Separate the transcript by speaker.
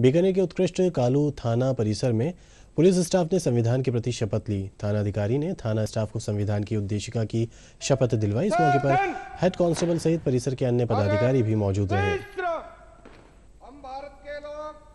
Speaker 1: बीकानेर के उत्कृष्ट कालू थाना परिसर में पुलिस स्टाफ ने संविधान के प्रति शपथ ली थाना अधिकारी ने थाना स्टाफ को संविधान की उद्देशिका की शपथ दिलवाई इस मौके पर हेड कांस्टेबल सहित परिसर के अन्य पदाधिकारी भी मौजूद रहे हम भारत के लोग